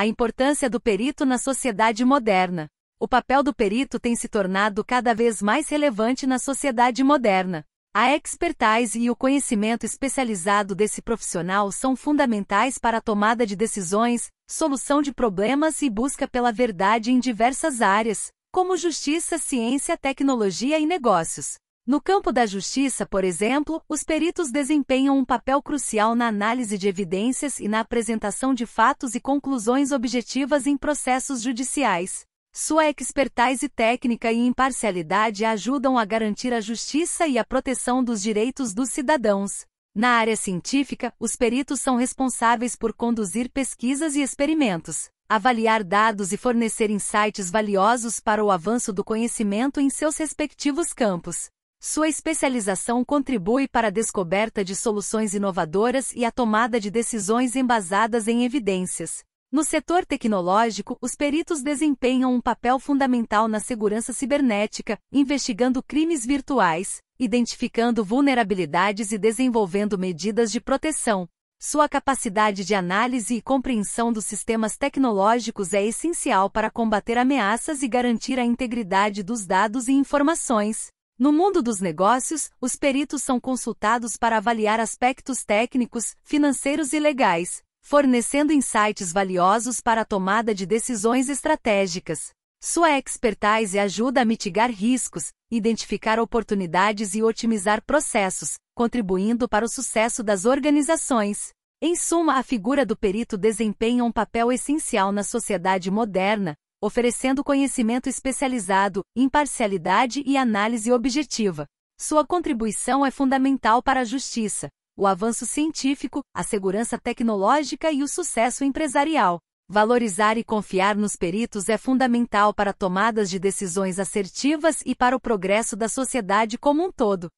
A importância do perito na sociedade moderna. O papel do perito tem se tornado cada vez mais relevante na sociedade moderna. A expertise e o conhecimento especializado desse profissional são fundamentais para a tomada de decisões, solução de problemas e busca pela verdade em diversas áreas, como justiça, ciência, tecnologia e negócios. No campo da justiça, por exemplo, os peritos desempenham um papel crucial na análise de evidências e na apresentação de fatos e conclusões objetivas em processos judiciais. Sua expertise técnica e imparcialidade ajudam a garantir a justiça e a proteção dos direitos dos cidadãos. Na área científica, os peritos são responsáveis por conduzir pesquisas e experimentos, avaliar dados e fornecer insights valiosos para o avanço do conhecimento em seus respectivos campos. Sua especialização contribui para a descoberta de soluções inovadoras e a tomada de decisões embasadas em evidências. No setor tecnológico, os peritos desempenham um papel fundamental na segurança cibernética, investigando crimes virtuais, identificando vulnerabilidades e desenvolvendo medidas de proteção. Sua capacidade de análise e compreensão dos sistemas tecnológicos é essencial para combater ameaças e garantir a integridade dos dados e informações. No mundo dos negócios, os peritos são consultados para avaliar aspectos técnicos, financeiros e legais, fornecendo insights valiosos para a tomada de decisões estratégicas. Sua expertise ajuda a mitigar riscos, identificar oportunidades e otimizar processos, contribuindo para o sucesso das organizações. Em suma, a figura do perito desempenha um papel essencial na sociedade moderna, oferecendo conhecimento especializado, imparcialidade e análise objetiva. Sua contribuição é fundamental para a justiça, o avanço científico, a segurança tecnológica e o sucesso empresarial. Valorizar e confiar nos peritos é fundamental para tomadas de decisões assertivas e para o progresso da sociedade como um todo.